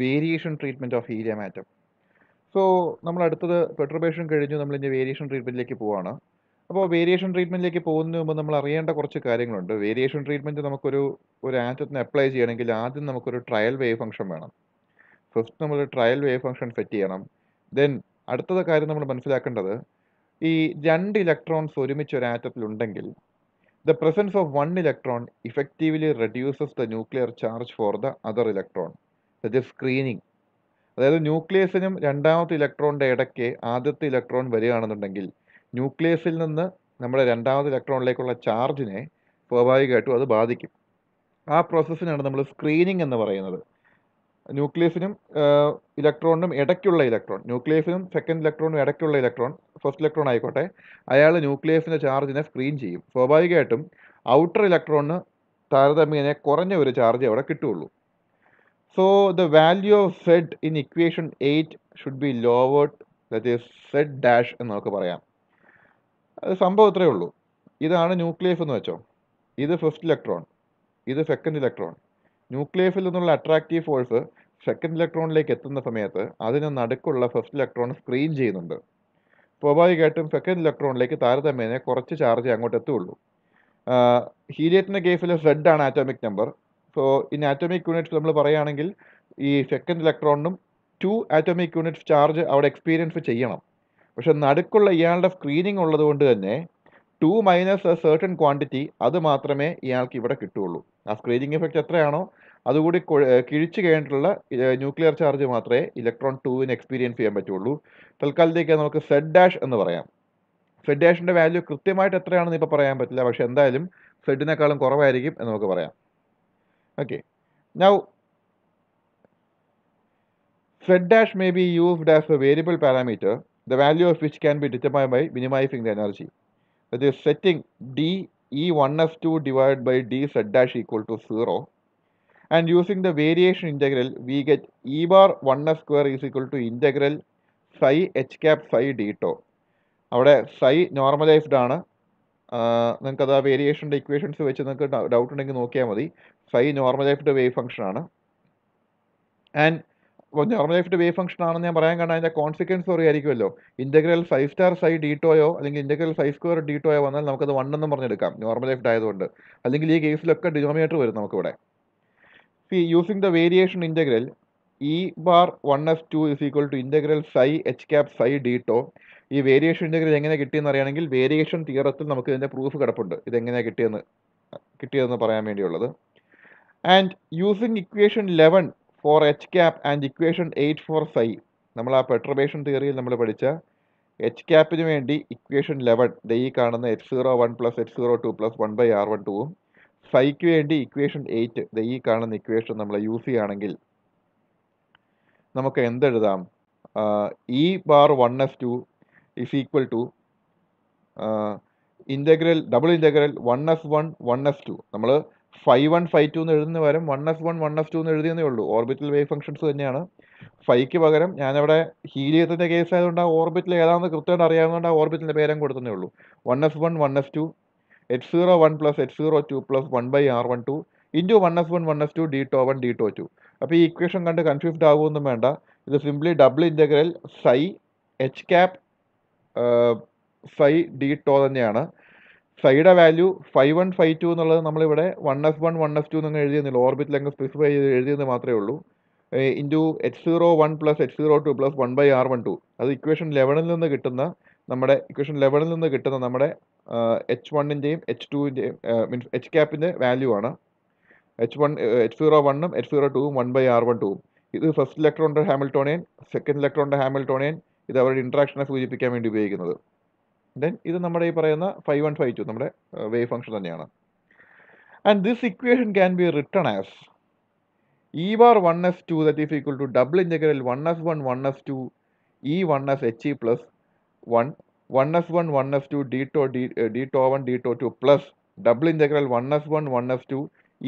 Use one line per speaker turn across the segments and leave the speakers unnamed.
Variation treatment of area മാറ്റം so നമ്മൾ അടുത്തത് പെട്രബേഷൻ കഴിഞ്ഞു നമ്മൾ ഇനി വേരിയേഷൻ ട്രീറ്റ്മെൻറ്റിലേക്ക് പോവാണ് അപ്പോൾ വേരിയേഷൻ ട്രീറ്റ്മെൻറ്റിലേക്ക് പോകുന്നതിന് മുമ്പ് നമ്മൾ അറിയേണ്ട കുറച്ച് കാര്യങ്ങളുണ്ട് വേരിയേഷൻ ട്രീറ്റ്മെൻറ്റ് നമുക്കൊരു ഒരു ആറ്റത്തിന് അപ്ലൈ ചെയ്യണമെങ്കിൽ ആദ്യം നമുക്കൊരു ട്രയൽ വേവ് ഫംഗ്ഷൻ വേണം ഫസ്റ്റ് നമ്മൾ ട്രയൽ വേവ് ഫംഗ്ഷൻ സെറ്റ് ചെയ്യണം ദെൻ അടുത്തത് കാര്യം നമ്മൾ മനസ്സിലാക്കേണ്ടത് ഈ രണ്ട് ഇലക്ട്രോൺസ് ഒരുമിച്ച് ഒരു ആറ്റത്തിലുണ്ടെങ്കിൽ the presence of one electron effectively reduces the nuclear charge for the other electron that screening അതായത് ന്യൂക്ലിയസിനും രണ്ടാമത്തെ ഇലക്ട്രോണിൻ്റെ ഇടയ്ക്ക് ആദ്യത്തെ ഇലക്ട്രോൺ വരികയാണെന്നുണ്ടെങ്കിൽ ന്യൂക്ലിയസിൽ നിന്ന് നമ്മുടെ രണ്ടാമത്തെ ഇലക്ട്രോണിലേക്കുള്ള ചാർജിനെ സ്വാഭാവികമായിട്ടും അത് ബാധിക്കും ആ പ്രോസസ്സിനാണ് നമ്മൾ സ്ക്രീനിങ് എന്ന് പറയുന്നത് ന്യൂക്ലിയസിനും ഇലക്ട്രോണിനും ഇടയ്ക്കുള്ള ഇലക്ട്രോൺ ന്യൂക്ലിയസിനും സെക്കൻഡ് ഇലക്ട്രോണിനും ഇടയ്ക്കുള്ള ഇലക്ട്രോൺ ഫസ്റ്റ് ഇലക്ട്രോൺ ആയിക്കോട്ടെ അയാൾ ന്യൂക്ലിയസിൻ്റെ ചാർജിനെ സ്ക്രീൻ ചെയ്യും സ്വാഭാവികമായിട്ടും ഔട്ടർ ഇലക്ട്രോണിന് താരതമ്യേന കുറഞ്ഞ ഒരു ചാർജ് അവിടെ കിട്ടുകയുള്ളൂ So the value of Z in equation 8 should be lowered that is Z dash എന്ന് നമുക്ക് പറയാം അത് സംഭവം ഇത്രയേ ഉള്ളൂ ഇതാണ് ന്യൂക്ലിയസ് എന്ന് വെച്ചോ ഇത് ഫസ്റ്റ് ഇലക്ട്രോൺ ഇത് സെക്കൻഡ് ഇലക്ട്രോൺ ന്യൂക്ലിയസിൽ നിന്നുള്ള അട്രാക്റ്റീവ് ഫോഴ്സ് സെക്കൻഡ് ഇലക്ട്രോണിലേക്ക് എത്തുന്ന സമയത്ത് അതിന് നടുക്കുള്ള ഫസ്റ്റ് ഇലക്ട്രോൺ സ്ക്രീൻ ചെയ്യുന്നുണ്ട് സ്വാഭാവികമായിട്ടും സെക്കൻഡ് ഇലക്ട്രോണിലേക്ക് താരതമ്യേന കുറച്ച് ചാർജ് അങ്ങോട്ട് എത്തുള്ളൂ ഹീലിയറ്റിൻ്റെ കേസിലെ സെഡ് ആണ് atomic number so in atomic unit നമ്മൾ പറയുകയാണെങ്കിൽ ഈ സെക്കൻഡ് ഇലക്ട്രോണിനും ടു ആറ്റോമിക് യൂണിറ്റ് ചാർജ് അവിടെ എക്സ്പീരിയൻസ് ചെയ്യണം പക്ഷെ നടുക്കുള്ള ഇയാളുടെ സ്ക്രീനിങ് ഉള്ളതുകൊണ്ട് തന്നെ two minus a certain quantity അത് മാത്രമേ ഇയാൾക്ക് ഇവിടെ കിട്ടുകയുള്ളൂ ആ സ്ക്രീനിങ് ഇഫക്റ്റ് എത്രയാണോ അതുകൂടി കിഴിച്ചു കഴിഞ്ഞിട്ടുള്ള ന്യൂക്ലിയർ ചാർജ് മാത്രമേ ഇലക്ട്രോൺ ടുവിന് എക്സ്പീരിയൻസ് ചെയ്യാൻ പറ്റുള്ളൂ തൽക്കാലത്തേക്ക് നമുക്ക് സെഡ് ഡാഷ് എന്ന് പറയാം സെഡ് ഡാഷിൻ്റെ വാല്യൂ കൃത്യമായിട്ട് എത്രയാണെന്ന് ഇപ്പോൾ പറയാൻ പറ്റില്ല പക്ഷേ എന്തായാലും സെഡിനേക്കാളും കുറവായിരിക്കും എന്ന് നമുക്ക് പറയാം okay now thread dash may be used as a variable parameter the value of which can be determined by minimizing the energy that is setting d e1s2 divided by d z dash equal to 0 and using the variation integral we get e bar 1 square is equal to integral psi h cap psi d tau അവിടെ psi normalised ആണ് നിങ്ങൾക്കത് ആ വേരിയേഷൻ്റെ equations വെച്ച് നിങ്ങൾക്ക് doubt ഉണ്ടെങ്കിൽ നോക്കിയാൽ മതി phi normalised wave ആണ് ആൻഡ് നോർമലൈസ്ഡ് വേവ് ഫംഗ്ഷൻ ആണെന്ന് ഞാൻ പറയാൻ കാരണം അതിൻ്റെ കോൺസിക്വൻസ് പറയുമായിരിക്കുമല്ലോ integral phi star psi D tau അല്ലെങ്കിൽ integral phi square D tau വന്നാൽ നമുക്കത് വൺ എന്നും പറഞ്ഞെടുക്കാം നോർമലൈസ്ഡ് ആയതുകൊണ്ട് അല്ലെങ്കിൽ ഈ കേസിലൊക്കെ ഡിനോമിനേറ്റർ വരും നമുക്കിവിടെ see using the variation integral E bar one S two is equal to integral psi H cap psi D tau ഈ വേരിയേഷൻ ഇൻ്റഗ്രൽ എങ്ങനെ കിട്ടിയെന്ന് അറിയണമെങ്കിൽ വേരിയേഷൻ തിയറത്തിൽ നമുക്ക് ഇതിൻ്റെ പ്രൂഫ് കിടപ്പുണ്ട് ഇതെങ്ങനെയാണ് കിട്ടിയെന്ന് കിട്ടിയതെന്ന് പറയാൻ വേണ്ടിയുള്ളത് and using equation eleven for H cap and equation eight for phi നമ്മൾ ആ പെട്രബേഷൻ തിയറിയിൽ നമ്മൾ പഠിച്ച എച്ച് ക്യാപ്പിന് വേണ്ടി ഇക്വേഷൻ ലെവൻ ഈ കാണുന്ന H zero one plus H zero two plus one by R one ടുവും ഫൈക്ക് വേണ്ടി ഇക്വേഷൻ എയ്റ്റ് ഈ കാണുന്ന ഇക്വേഷൻ നമ്മൾ യൂസ് ചെയ്യുകയാണെങ്കിൽ നമുക്ക് എന്തെഴുതാം E bar one S two is equal to integral double integral one S one one S two നമ്മൾ ഫൈവ് വൺ ഫൈവ് ടു എന്ന് എഴുതുന്ന പകരം one F one one F two എന്ന് എഴുതിയെന്നേ ഉള്ളൂ ഓർബിറ്റൽ വേവ് ഫംഗ്ഷൻസ് തന്നെയാണ് ഫൈക്ക് പകരം ഞാനവിടെ ഹീലിയത്തിൻ്റെ കേസ് ആയതുകൊണ്ട് ആ ഓർബിറ്റൽ ഏതാണെന്ന് കൃത്യമായിട്ട് അറിയാവുന്നതുകൊണ്ട് ആ ഓർബിറ്റിൻ്റെ പേരും കൊടുത്തേ ഉള്ളൂ one F one one F two H zero one plus H zero two plus one by R one two into one F one one F two D tau one D tau two അപ്പോൾ ഈ equation കണ്ട് confused ആകുമൊന്നും വേണ്ട ഇത് simply double integral psi H cap psi D tau തന്നെയാണ് സൈഡ value phi one phi two എന്നുള്ളത് നമ്മളിവിടെ one F one one F two എന്നങ്ങ് എഴുതിയെന്നില്ല ഓർബിറ്റിൽ അങ്ങ് സ്പെസിഫൈ ചെയ്ത് എഴുതിയെന്ന് മാത്രമേ ഉള്ളൂ into H zero one plus H zero two plus one by R one two അത് ഇക്വേഷൻ ലെവനിൽ നിന്ന് കിട്ടുന്ന നമ്മുടെ ഇക്വേഷൻ ലെവനിൽ നിന്ന് കിട്ടുന്ന നമ്മുടെ എച്ച് വണ്ണിൻ്റെയും എച്ച് ടുവിൻ്റെയും മീൻസ് എച്ച് ക്യാപ്പിൻ്റെ വാല്യൂ ആണ് എച്ച് വൺ എച്ച് സീറോ വണ്ണും എച്ച് സീറോ ടുവും വൺ ബൈ ആർ വൺ ടുവും ഇത് ഫസ്റ്റ് ഇലക്ട്രോണിൻ്റെ ഹാമിൽട്ടോണിയൻ സെക്കൻഡ് ഇലക്ട്രോണിൻ്റെ ഹാമിൽട്ടോണിയൻ ഇത് അവരുടെ ഇൻട്രാക്ഷനെ സൂചിപ്പിക്കാൻ വേണ്ടി ഉപയോഗിക്കുന്നത് ദെൻ ഇത് നമ്മുടെ ഈ പറയുന്ന ഫൈവ് വൺ ഫൈവ് ടു നമ്മുടെ വേവ് ഫംഗ്ഷൻ തന്നെയാണ് and this equation can be written as E bar one S two that is equal to double integral one S one one S two E one S H E plus one one S one one S two D tau D D tau one D tau two plus double integral one S one one S two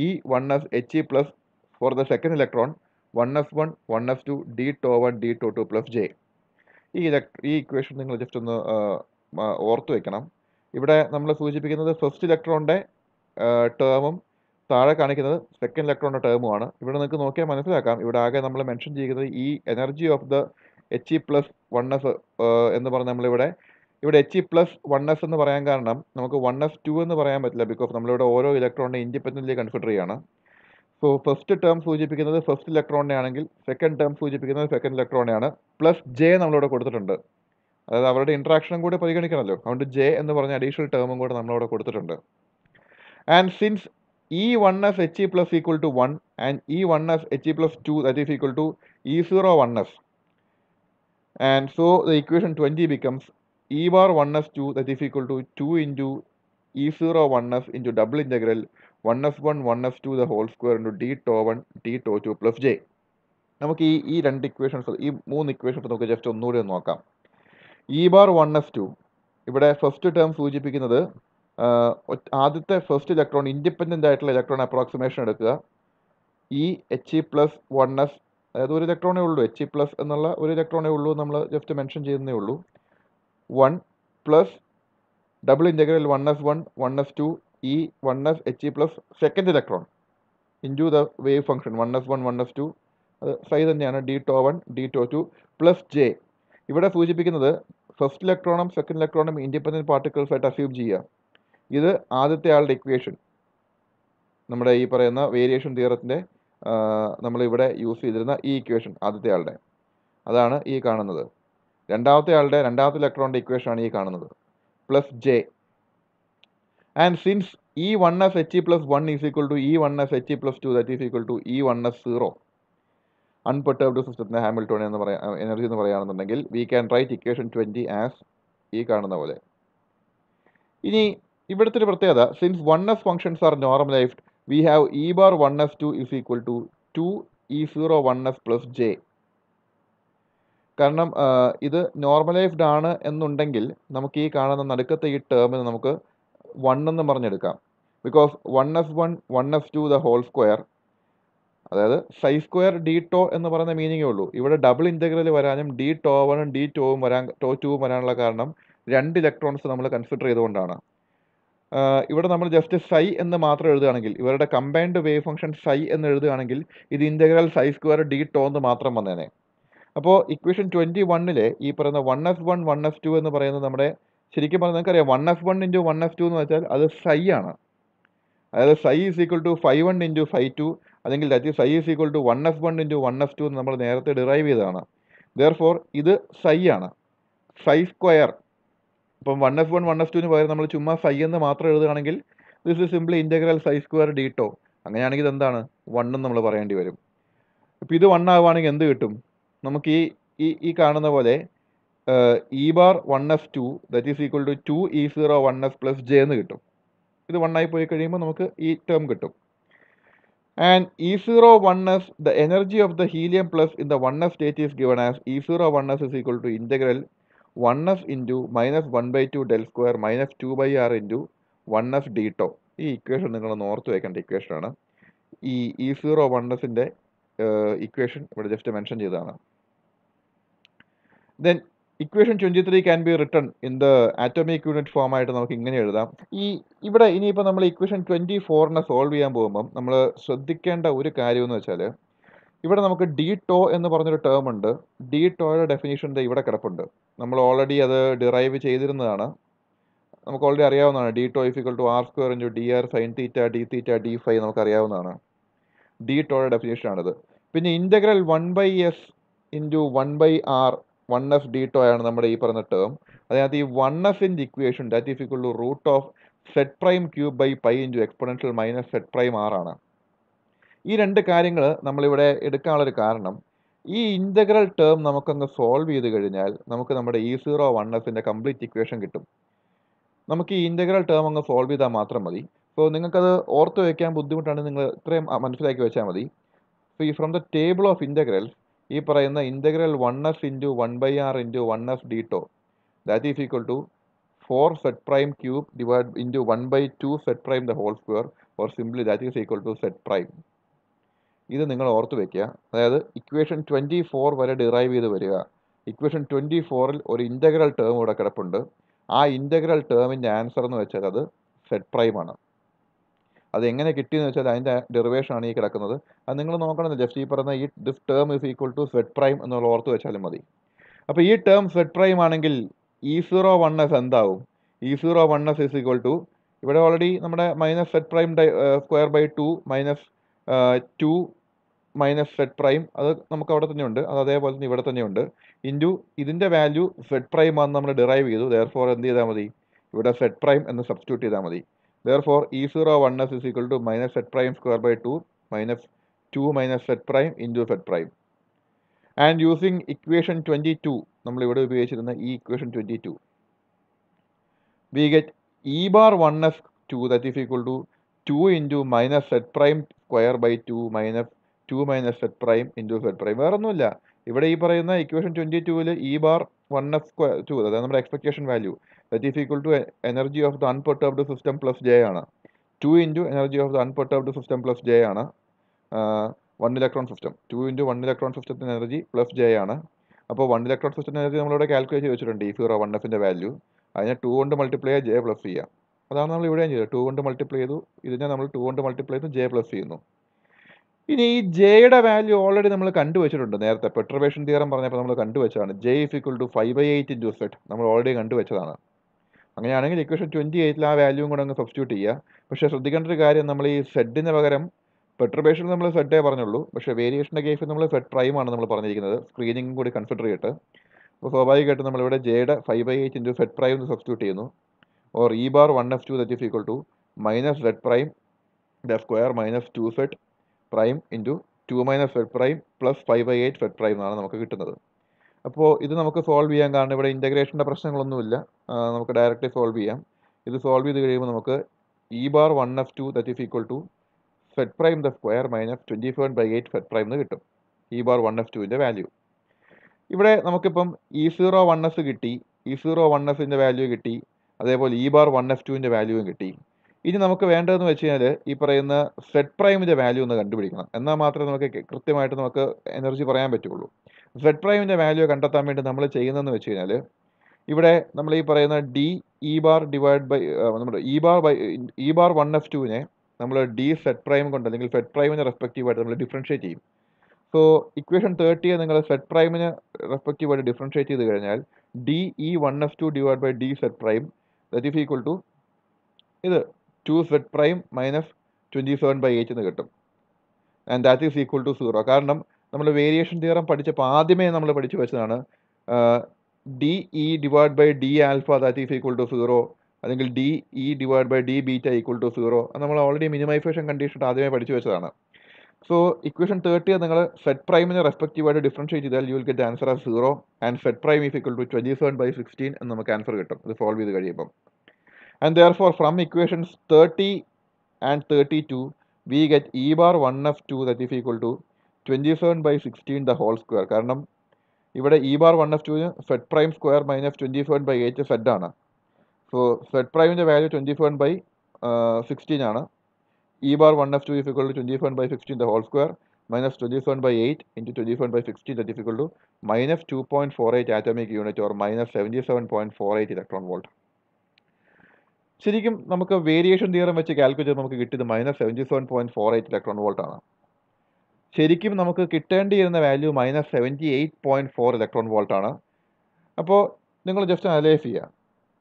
E one S H E plus for the second electron one S one one S two D tau one D tau two plus J ഈ electro ഈ equation നിങ്ങൾ just ഒന്ന് ഓർത്തു വെക്കണം ഇവിടെ നമ്മൾ സൂചിപ്പിക്കുന്നത് first ഇലക്ട്രോണിൻ്റെ ടേമും താഴെ കാണിക്കുന്നത് സെക്കൻഡ് ഇലക്ട്രോണിൻ്റെ ടേമുമാണ് ഇവിടെ നിങ്ങൾക്ക് നോക്കിയാൽ മനസ്സിലാക്കാം ഇവിടെ ആകെ നമ്മൾ മെൻഷൻ ചെയ്യുന്നത് ഈ energy of the H E plus one S എന്ന് പറഞ്ഞ് നമ്മളിവിടെ ഇവിടെ H E plus one S എന്ന് പറയാൻ കാരണം നമുക്ക് വൺ എസ് ടു എന്ന് പറയാൻ പറ്റില്ല ബിക്കോസ് നമ്മളിവിടെ ഓരോ ഇലക്ട്രോണിനെ ഇൻഡിപെൻഡൻ്റ്ലി കൺസിഡർ ചെയ്യുകയാണ് സോ ഫസ്റ്റ് ടേം സൂചിപ്പിക്കുന്നത് ഫസ്റ്റ് ഇലക്ട്രോണിനെ ആണെങ്കിൽ സെക്കൻഡ് ടേം സൂചിപ്പിക്കുന്നത് സെക്കൻഡ് ഇലക്ട്രോണിനെയാണ് പ്ലസ് ജെ നമ്മളിവിടെ കൊടുത്തിട്ടുണ്ട് അതായത് അവരുടെ ഇൻട്രാക്ഷനും കൂടി പരിഗണിക്കണമല്ലോ അതുകൊണ്ട് ജെ എന്ന് പറഞ്ഞ അഡീഷണൽ ടേമും കൂടെ നമ്മളവിടെ കൊടുത്തിട്ടുണ്ട് and since E one S H E plus equal to one and e one S H E plus two that is equal to E zero one s and so the equation twenty becomes e bar one S two that is equal to two into e zero one S into double integral one S one one S two the whole square into d tau one D tau two plus J നമുക്ക് ഈ ഈ രണ്ട് equations ഈ മൂന്ന് equations നമുക്ക് just ഒന്നുകൂടി ഒന്ന് നോക്കാം E bar one S two ഇവിടെ ഫസ്റ്റ് ടേം സൂചിപ്പിക്കുന്നത് ആദ്യത്തെ ഫസ്റ്റ് ഇലക്ട്രോൺ ഇൻഡിപെൻഡൻ്റ് ആയിട്ടുള്ള ഇലക്ട്രോൺ അപ്രോക്സിമേഷൻ എടുക്കുക E H E plus one S അതായത് ഒരു ഇലക്ട്രോണേ ഉള്ളൂ എച്ച് ഇ പ്ലസ് എന്നുള്ള ഒരു ഇലക്ട്രോണേ ഉള്ളൂ നമ്മൾ ജസ്റ്റ് മെൻഷൻ ചെയ്യുന്നേ ഉള്ളൂ one plus double integral one S one one S two E one S H E plus second electron into the wave function one S one one S two അത് psi തന്നെയാണ് D tau one D tau two plus J ഇവിടെ സൂചിപ്പിക്കുന്നത് first ഇലക്ട്രോണും second ഇലക്ട്രോണും independent particles ആയിട്ട് assume ചെയ്യുക ഇത് ആദ്യത്തെ ആളുടെ ഇക്വേഷൻ നമ്മുടെ ഈ പറയുന്ന വേരിയേഷൻ തിയറത്തിൻ്റെ നമ്മളിവിടെ യൂസ് ചെയ്തിരുന്ന ഈ ഇക്വേഷൻ ആദ്യത്തെ ആളുടെ അതാണ് ഈ കാണുന്നത് രണ്ടാമത്തെ ആളുടെ രണ്ടാമത്തെ ഇലക്ട്രോണിൻ്റെ ഇക്വേഷനാണ് ഈ കാണുന്നത് plus J and since E one S H E plus one is equal to E one S H E plus two that is equal to E one S zero unperturbed സിസ്റ്റത്തിൻ്റെ ഹാമിൽട്ടോൺ എന്ന് പറയാം energy എന്ന് പറയുകയാണെന്നുണ്ടെങ്കിൽ we can write equation twenty as ഈ കാണുന്ന പോലെ ഇനി ഇവിടുത്തെ ഒരു പ്രത്യേകത since one S functions are normalised we have E bar one S two is equal to two E zero one S plus J കാരണം ഇത് നോർമലൈസ്ഡ് ആണ് എന്നുണ്ടെങ്കിൽ നമുക്ക് ഈ കാണുന്ന നടുക്കത്തെ ഈ ടേമിന് നമുക്ക് വൺ എന്ന് പറഞ്ഞെടുക്കാം because one S one one S two the whole square അതായത് സൈ സ്ക്വയർ ഡി ടോ എന്ന് പറയുന്ന മീനിങ്ങേ ഉള്ളൂ ഇവിടെ ഡബിൾ ഇൻ്റഗ്രൽ വരാനും ഡി ടോ വണും ഡി ടോവും വരാൻ ടോ ടൂവും വരാനുള്ള കാരണം രണ്ട് ഇലക്ട്രോൺസ് നമ്മൾ കൺസിഡർ ചെയ്തുകൊണ്ടാണ് ഇവിടെ നമ്മൾ ജസ്റ്റ് സൈ എന്ന് മാത്രം എഴുതുകയാണെങ്കിൽ ഇവരുടെ കമ്പൈൻഡ് വേവ് ഫംഗ്ഷൻ സൈ എന്ന് എഴുതുകയാണെങ്കിൽ ഇത് integral psi square D tau എന്ന് മാത്രം വന്നേനെ അപ്പോൾ ഇക്വേഷൻ ട്വൻറ്റി വണ്ണിലെ ഈ പറയുന്ന one S one one S two എന്ന് പറയുന്നത് നമ്മുടെ ശരിക്കും പറഞ്ഞാൽ നിങ്ങൾക്കറിയാം one S one into one S two എന്ന് വെച്ചാൽ അത് സൈ ആണ് അതായത് psi is equal to five one into five two അല്ലെങ്കിൽ that is I is equal to one F one into one F two എന്ന് നമ്മൾ നേരത്തെ ഡിറൈവ് ചെയ്തതാണ് ദർ ഫോർ ഇത് സൈ ആണ് സൈ സ്ക്വയർ ഇപ്പം one F one one F ടുവിന് പകരം നമ്മൾ ചുമ്മാ സൈ എന്ന് മാത്രം എഴുതുകയാണെങ്കിൽ this is simply integral psi square D tau അങ്ങനെയാണെങ്കിൽ ഇതെന്താണ് വണ്ണും നമ്മൾ പറയേണ്ടി വരും ഇപ്പോൾ ഇത് വൺ ആവുകയാണെങ്കിൽ എന്ത് കിട്ടും നമുക്ക് ഈ ഈ ഈ കാണുന്ന പോലെ E bar one F two that is equal to two E zero one F plus J എന്ന് കിട്ടും ഇത് വണ്ണായി പോയി കഴിയുമ്പോൾ നമുക്ക് ഈ ടേം കിട്ടും And E01s, the energy of the helium plus in the 1s state is given as E01s is equal to integral 1s into minus 1 by 2 del square minus 2 by r into 1s d tau. ഈ equation നിങ്ങൾ ഓർത്ത് വെക്കേണ്ട equation. ഈ E zero വണ്ണസിൻ്റെ equation ഇവിടെ just mention ചെയ്തതാണ് Then equation twenty three can be written in the atomic unit form ആയിട്ട് നമുക്ക് ഇങ്ങനെ എഴുതാം ഈ ഇവിടെ ഇനിയിപ്പോൾ നമ്മൾ ഇക്വേഷൻ ട്വൻറ്റി ഫോറിനെ സോൾവ് ചെയ്യാൻ പോകുമ്പം നമ്മൾ ശ്രദ്ധിക്കേണ്ട ഒരു കാര്യം എന്ന് വെച്ചാൽ ഇവിടെ നമുക്ക് ഡി ടോ എന്ന് പറഞ്ഞൊരു ടേം ഉണ്ട് ഡി ടോയുടെ ഡെഫിനേഷൻ ഇവിടെ കിടപ്പുണ്ട് നമ്മൾ ഓൾറെഡി അത് ഡിറൈവ് ചെയ്തിരുന്നതാണ് നമുക്ക് ഓൾറെഡി അറിയാവുന്നതാണ് D tau is equal to R square into D R sine theta D theta D phi നമുക്ക് അറിയാവുന്നതാണ് ഡി ടോയുടെ ഡെഫിനേഷനാണിത് പിന്നെ integral one by S into one by R one F D tau ആണ് നമ്മുടെ ഈ പറഞ്ഞ ടേം അതിനകത്ത് ഈ വൺ എഫിൻ്റെ equation that is equal to root of Z prime cube by pi into exponential minus Z prime ആറാണ് ഈ രണ്ട് കാര്യങ്ങൾ നമ്മളിവിടെ എടുക്കാനുള്ളൊരു കാരണം ഈ ഇൻ്റഗ്രൽ ടേം നമുക്കങ്ങ് സോൾവ് ചെയ്ത് കഴിഞ്ഞാൽ നമുക്ക് നമ്മുടെ ഇ സീറോ വൺ എസിൻ്റെ കംപ്ലീറ്റ് ഇക്വേഷൻ കിട്ടും നമുക്ക് ഈ ഇൻ്റഗ്രൽ ടേം അങ്ങ് സോൾവ് ചെയ്താൽ മാത്രം മതി സോ നിങ്ങൾക്കത് ഓർത്ത് വയ്ക്കാൻ ബുദ്ധിമുട്ടാണ് നിങ്ങൾ ഇത്രയും മനസ്സിലാക്കി വെച്ചാൽ മതി സോ ഈ from the table of integrals ഈ പറയുന്ന integral one S into one by R into one S D tau that is equal to four Z prime cube divide into one by two Z prime the whole square or simply that is equal to Z prime ഇത് നിങ്ങൾ ഓർത്ത് വയ്ക്കുക അതായത് equation twenty four വരെ derive ചെയ്ത് വരിക equation twenty ഫോറിൽ ഒരു ഇൻ്റഗ്രൽ ടേം ഇവിടെ കിടപ്പുണ്ട് ആ ഇൻ്റഗ്രൽ ടേമിൻ്റെ ആൻസർ എന്ന് വെച്ചാൽ അത് സെറ്റ് പ്രൈമാണ് അത് എങ്ങനെ കിട്ടിയെന്ന് വെച്ചാൽ അതിൻ്റെ ഡെറിവേഷനാണ് ഈ കിടക്കുന്നത് അത് നിങ്ങൾ നോക്കണം ജസ്റ്റ് ഈ പറയുന്ന ഈ ഡിഫ് term is equal to Z prime എന്നുള്ള ഓർത്ത് വെച്ചാലും മതി അപ്പോൾ ഈ ടേം സെഡ് പ്രൈം ആണെങ്കിൽ ഇ സീറോ വൺ എസ് എന്താവും E zero one S is equal to ഇവിടെ ഓൾറെഡി നമ്മുടെ minus Z prime square by two minus two minus Z prime അത് നമുക്ക് അവിടെ തന്നെയുണ്ട് അത് അതേപോലെ തന്നെ ഇവിടെ തന്നെയുണ്ട് ഇൻറ്റു ഇതിൻ്റെ വാല്യൂ സെറ്റ് പ്രൈം ആണെന്ന് നമ്മൾ ഡിറൈവ് ചെയ്തു ദയർ ഫോർ എന്ത് ചെയ്താൽ മതി ഇവിടെ സെറ്റ് പ്രൈം എന്ന് സബ്സ്റ്റിറ്റ്യൂട്ട് ചെയ്താൽ മതി Therefore, E0 1s is equal to minus z prime square by 2 minus 2 minus z prime into z prime. And using equation twenty two നമ്മളിവിടെ ഉപയോഗിച്ചിരുന്ന ഈ equation twenty two we get E bar one S two that is equal to two into minus Z prime square by two minus two minus Z prime into Z prime വേറെ ഒന്നുമില്ല ഇവിടെ ഈ പറയുന്ന equation twenty ടുവിൽ E bar one F square two അതായത് നമ്മുടെ expectation value that is equal to energy of the unperturbed system plus J ആണ് two into energy of the unperturbed system plus J ആണ് one electron system two into one electron സിസ്റ്റത്തിൻ്റെ energy plus J ആണ് അപ്പോൾ one electron സിസ്റ്റത്തിൻ്റെ energy നമ്മളിവിടെ calculate ചെയ്ത് വെച്ചിട്ടുണ്ട് ഈ സീറോ വൺ എഫിൻ്റെ വാല്യൂ അതിനെ ടു കൊണ്ട് മൾട്ടിപ്ലൈ ജെ പ്ലസ് ചെയ്യാം അതാണ് നമ്മൾ ഇവിടെയും ചെയ്തത് ടു കൊണ്ട് മൾട്ടിപ്ലൈ ചെയ്തു ഇതിനെ നമ്മൾ ടു കൊണ്ട് മൾട്ടിപ്ലൈ ചെയ്തു ജെ പ്ലസ് ചെയ്യുന്നു ഇനി ഈ ജെയുടെ വാല്യൂ ഓൾറെഡി നമ്മൾ കണ്ടുവച്ചിട്ടുണ്ട് നേരത്തെ പെട്രവേഷൻ തിയറം പറഞ്ഞപ്പോൾ നമ്മൾ കണ്ടുവച്ചതാണ് J is equal to five by eight into Z നമ്മൾ ഓൾറെഡി കണ്ടുവച്ചതാണ് അങ്ങനെയാണെങ്കിൽ ഇക്വേഷൻ ട്വൻറ്റി എയ്റ്റിൽ ആ വാല്യൂം കൂടെ അങ്ങ് സബ്സ്റ്റിറ്റ്യൂട്ട് ചെയ്യുക പക്ഷേ ശ്രദ്ധിക്കേണ്ട ഒരു കാര്യം നമ്മൾ ഈ സെഡിന് പകരം പെട്രബേഷൻ നമ്മൾ സെഡേ പറഞ്ഞുള്ളൂ പക്ഷേ വേരിയേഷൻ്റെ കേസിൽ നമ്മൾ സെഡ് പ്രൈമാണ് നമ്മൾ പറഞ്ഞിരിക്കുന്നത് സ്ക്രീനിങ്ങും കൂടി കൺസിഡർ ചെയ്തിട്ട് അപ്പോൾ സ്വാഭാവികമായിട്ടും നമ്മളിവിടെ ജെയുടെ five by eight into Z prime എന്ന് സബ്സ്റ്റിറ്റ്യൂട്ട് ചെയ്യുന്നു or E bar one F two that is equal to minus Z prime the square minus two Z prime into two minus Z prime plus five by eight Z prime എന്നാണ് നമുക്ക് കിട്ടുന്നത് അപ്പോൾ ഇത് നമുക്ക് solve ചെയ്യാൻ കാരണം ഇവിടെ ഇൻ്റഗ്രേഷൻ്റെ പ്രശ്നങ്ങളൊന്നുമില്ല നമുക്ക് ഡയറക്റ്റ് സോൾവ് ചെയ്യാം ഇത് സോൾവ് ചെയ്ത് കഴിയുമ്പോൾ നമുക്ക് E bar one F two that is equal to Z prime the square minus twenty seven by eight Z prime എന്ന് കിട്ടും ഇ ബാർ വൺ എഫ് ടുവിൻ്റെ വാല്യൂ ഇവിടെ നമുക്കിപ്പം ഇ സീറോ വൺ എസ് കിട്ടി ഇ സീറോ വൺ എസിൻ്റെ value കിട്ടി അതേപോലെ E bar one F ടുവിൻ്റെ വാല്യൂവും കിട്ടി ഇനി നമുക്ക് വേണ്ടതെന്ന് വെച്ച് കഴിഞ്ഞാൽ ഈ പറയുന്ന സെഡ് പ്രൈമിൻ്റെ വാല്യൂ ഒന്ന് കണ്ടുപിടിക്കണം എന്നാൽ മാത്രമേ നമുക്ക് കൃത്യമായിട്ട് നമുക്ക് എനർജി പറയാൻ പറ്റുള്ളൂ സെഡ് പ്രൈമിൻ്റെ വാല്യൂ കണ്ടെത്താൻ വേണ്ടി നമ്മൾ ചെയ്യുന്നതെന്ന് വെച്ച് കഴിഞ്ഞാൽ ഇവിടെ നമ്മൾ ഈ പറയുന്ന D E bar divide by നമ്മുടെ E bar by E bar one F ടുവിനെ നമ്മൾ ഡി സെഡ് പ്രൈം കൊണ്ട് അല്ലെങ്കിൽ സെഡ് പ്രൈമിന് റെസ്പെക്റ്റീവായിട്ട് നമ്മൾ ഡിഫറൻഷ്യേറ്റ് ചെയ്യും സോ ഇക്വേഷൻ തേർട്ടിയെ നിങ്ങൾ സെഡ് പ്രൈമിന് റെസ്പെക്റ്റീവായിട്ട് ഡിഫറൻഷ്യേറ്റ് ചെയ്ത് കഴിഞ്ഞാൽ D E one F two divide by D Z prime that is equal to ഇത് two Z prime minus twenty seven by eight എന്ന് കിട്ടും and that is equal to zero കാരണം നമ്മൾ variation theorem പഠിച്ചപ്പോൾ ആദ്യമേ നമ്മൾ പഠിച്ചു വെച്ചതാണ് D E divide by D alpha that is equal to zero അല്ലെങ്കിൽ D E divide by D beta equal to zero അത് നമ്മൾ ഓൾറെഡി മിനിമൈസേഷൻ കണ്ടീഷൻ ആദ്യമേ പഠിച്ചു വെച്ചതാണ് സോ ഇക്വേഷൻ തേർട്ടി നിങ്ങൾ സെറ്റ് പ്രൈമിനെ റെസ്പെക്റ്റീവായിട്ട് ഡിഫറൻഷിയേറ്റ് ചെയ്താൽ യു വിൽ ഗെറ്റ് ആൻസർ ആ zero and Z prime is equal to twenty seven by sixteen എന്ന് നമുക്ക് ആൻസർ കിട്ടും ഇത് സോൾവ് ചെയ്ത് കഴിയുമ്പം and therefore from equations 30 and 32 we get e bar one of that is equal to 27 by 16 the whole square karanam ivide e bar one of 2 z prime square minus 24 by 8 z aanu so z prime in value 27 by uh, 16 aanu e bar one of 2 is equal to 24 by 16 the whole square minus 24 by 8 into 24 by 16 that is equal to minus 2.48 atomic unit or minus 77.48 electron volt ശരിക്കും നമുക്ക് variation theorem വെച്ച് calculate ചെയ്ത് നമുക്ക് കിട്ടിയത് minus seventy seven point four eight electron volt ആണ് ശരിക്കും നമുക്ക് കിട്ടേണ്ടിയിരുന്ന value minus seventy eight point four electron volt ആണ് അപ്പോൾ നിങ്ങൾ ജസ്റ്റ് അനലൈസ് ചെയ്യുക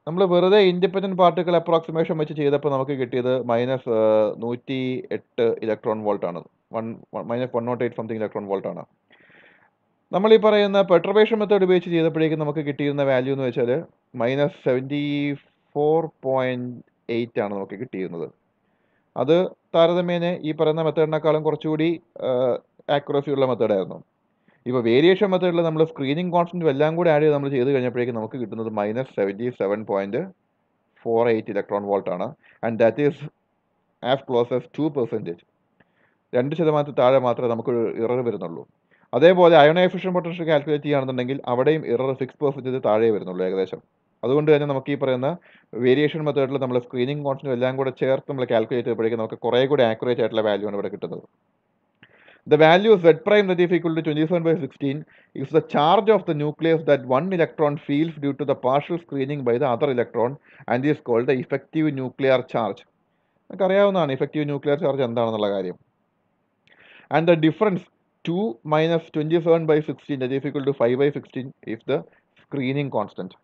നമ്മൾ വെറുതെ ഇൻഡിപെൻഡൻറ്റ് പാർട്ടിക്കിൾ അപ്രോക്സിമേഷൻ വെച്ച് ചെയ്തപ്പോൾ നമുക്ക് കിട്ടിയത് മൈനസ് നൂറ്റി എട്ട് ഇലക്ട്രോൺ വോൾട്ടാണ് one minus one naught eight something electron വോൾട്ടാണ് നമ്മൾ ഈ പറയുന്ന പെട്രബേഷൻ മെത്തേഡ് ഉപയോഗിച്ച് ചെയ്തപ്പോഴേക്കും നമുക്ക് കിട്ടിയിരുന്ന വാല്യൂ എന്ന് വെച്ചാൽ minus seventy four point eight ആണ് നമുക്ക് കിട്ടിയിരുന്നത് അത് താരതമ്യേന ഈ പറയുന്ന മെത്തേഡിനേക്കാളും കുറച്ചുകൂടി ആക്യുറസി ഉള്ള മെത്തേഡായിരുന്നു ഇപ്പോൾ വേരിയേഷൻ മെത്തേഡിൽ നമ്മൾ സ്ക്രീനിങ് കോൺസ്റ്റൻറ്റ് എല്ലാം കൂടി ആഡ് ചെയ്ത് നമ്മൾ ചെയ്ത് കഴിഞ്ഞപ്പോഴേക്കും നമുക്ക് കിട്ടുന്നത് minus seventy seven point four eight electron volt ആണ് and that is as close as two percentage രണ്ട് ശതമാനത്തിൽ താഴെ മാത്രമേ ഒരു ഇറർ വരുന്നുള്ളൂ അതേപോലെ അയോണൈഫിഷൻ പൊട്ടൻഷ്യൽ കാൽക്കുലേറ്റ് ചെയ്യുകയാണെന്നുണ്ടെങ്കിൽ അവിടെയും ഇറർ സിക്സ് പെർസെൻറ്റേജ് താഴെ വരുന്നുള്ളൂ ഏകദേശം അതുകൊണ്ട് തന്നെ നമുക്ക് ഈ പറയുന്ന വേരിയേഷൻ മെത്തേഡിൽ നമ്മൾ സ്ക്രീനിങ് കോൺസ്റ്റൻ്റ് എല്ലാം കൂടെ ചേർത്ത് നമ്മൾ കാൽക്കുലേറ്റ് ചെയ്തപ്പോഴേക്കും നമുക്ക് കുറേ കൂടി ആക്യുറേറ്റ് ആയിട്ടുള്ള വാല്യൂ ആണ് ഇവിടെ കിട്ടുന്നത് the value of Z prime that to twenty seven by sixteen is the charge of the nucleus that one electron feels due to the partial screening by the other electron and is called the effective nuclear charge നമുക്കറിയാവുന്നതാണ് effective nuclear charge എന്താണെന്നുള്ള കാര്യം and the difference two minus twenty seven by sixteen the is to five by sixteen is the screening constant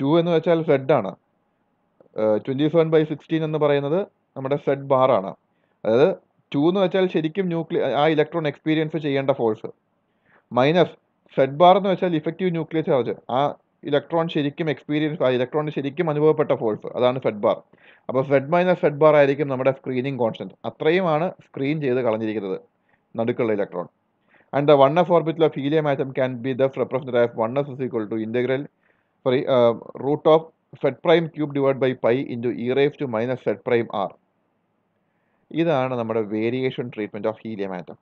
two എന്ന് വെച്ചാൽ Z ആണ് twenty seven by sixteen എന്ന് പറയുന്നത് നമ്മുടെ bar ആണ് അതായത് ടു എന്ന് വെച്ചാൽ ശരിക്കും ന്യൂക്ലിയ ആ ഇലക്ട്രോൺ എക്സ്പീരിയൻസ് ചെയ്യേണ്ട ഫോഴ്സ് മൈനസ് സെഡ് ബാർ എന്ന് വെച്ചാൽ ഇഫക്റ്റീവ് ന്യൂക്ലിയർ ചാർജ് ആ ഇലക്ട്രോൺ ശരിക്കും എക്സ്പീരിയൻസ് ആ ഇലക്ട്രോൺ ശരിക്കും അനുഭവപ്പെട്ട ഫോഴ്സ് അതാണ് സെഡ് ബാർ അപ്പോൾ സെഡ് മൈനസ് സെഡ് ബാർ ആയിരിക്കും നമ്മുടെ സ്ക്രീനിങ് കോൺസ്റ്റൻറ്റ് അത്രയുമാണ് സ്ക്രീൻ ചെയ്ത് കളഞ്ഞിരിക്കുന്നത് നടുക്കുള്ള electron and the one F ഓർബിറ്റിൽ of helium atom can be the representative of one S is equal to integral sorry, uh, root of prime cube divide by pi into E raise to minus Z prime R ഇതാണ് നമ്മുടെ variation treatment of helium atom